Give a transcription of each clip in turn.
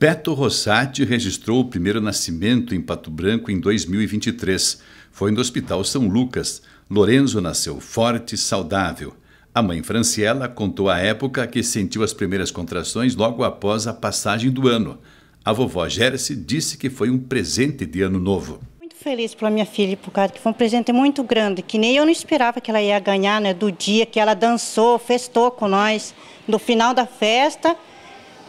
Beto Rossati registrou o primeiro nascimento em Pato Branco em 2023. Foi no Hospital São Lucas. Lorenzo nasceu forte e saudável. A mãe Franciela contou à época que sentiu as primeiras contrações logo após a passagem do ano. A vovó Gérce disse que foi um presente de ano novo. Muito feliz pela minha filha, por causa que foi um presente muito grande, que nem eu não esperava que ela ia ganhar, né? Do dia que ela dançou, festou com nós, do final da festa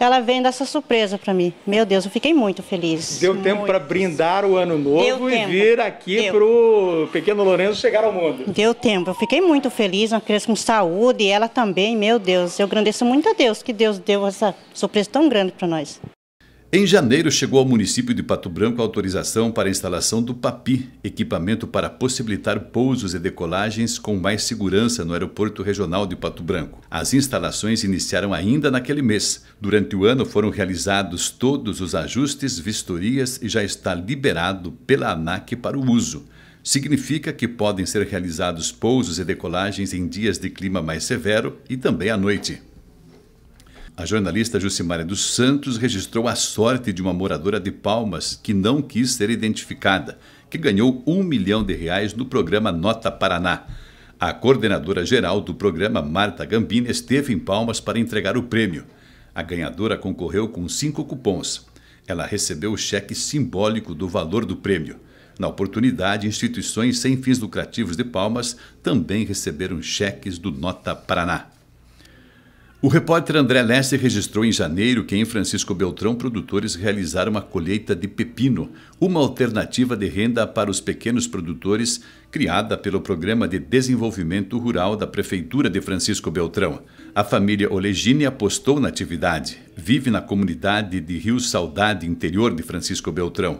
ela vem dessa surpresa para mim. Meu Deus, eu fiquei muito feliz. Deu tempo para brindar o ano novo Deu e tempo. vir aqui para o pequeno Lourenço chegar ao mundo. Deu tempo, eu fiquei muito feliz, uma criança com saúde e ela também, meu Deus. Eu agradeço muito a Deus que Deus deu essa surpresa tão grande para nós. Em janeiro, chegou ao município de Pato Branco a autorização para a instalação do PAPI, equipamento para possibilitar pousos e decolagens com mais segurança no Aeroporto Regional de Pato Branco. As instalações iniciaram ainda naquele mês. Durante o ano foram realizados todos os ajustes, vistorias e já está liberado pela ANAC para o uso. Significa que podem ser realizados pousos e decolagens em dias de clima mais severo e também à noite. A jornalista Jucimária dos Santos registrou a sorte de uma moradora de Palmas que não quis ser identificada, que ganhou um milhão de reais no programa Nota Paraná. A coordenadora geral do programa, Marta Gambini, esteve em Palmas para entregar o prêmio. A ganhadora concorreu com cinco cupons. Ela recebeu o cheque simbólico do valor do prêmio. Na oportunidade, instituições sem fins lucrativos de Palmas também receberam cheques do Nota Paraná. O repórter André Leste registrou em janeiro que em Francisco Beltrão produtores realizaram uma colheita de pepino, uma alternativa de renda para os pequenos produtores criada pelo Programa de Desenvolvimento Rural da Prefeitura de Francisco Beltrão. A família Olegini apostou na atividade. Vive na comunidade de Rio Saudade, interior de Francisco Beltrão.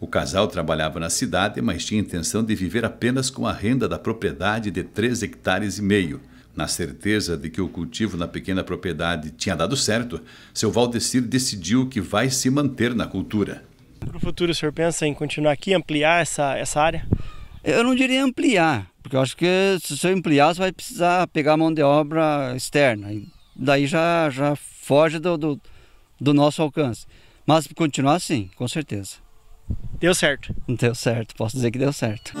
O casal trabalhava na cidade, mas tinha intenção de viver apenas com a renda da propriedade de 3 hectares e meio. Na certeza de que o cultivo na pequena propriedade tinha dado certo, seu Valdecir decidiu que vai se manter na cultura. Para o futuro, o senhor pensa em continuar aqui, ampliar essa, essa área? Eu não diria ampliar, porque eu acho que se você ampliar, você vai precisar pegar mão de obra externa. Daí já, já foge do, do, do nosso alcance. Mas continuar sim, com certeza. Deu certo? Deu certo, posso dizer que deu certo.